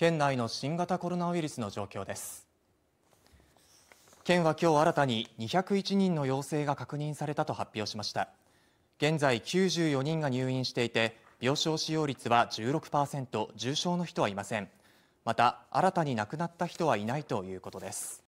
県内の新型コロナウイルスの状況です県は今日新たに201人の陽性が確認されたと発表しました現在94人が入院していて病床使用率は16%重症の人はいませんまた新たに亡くなった人はいないということです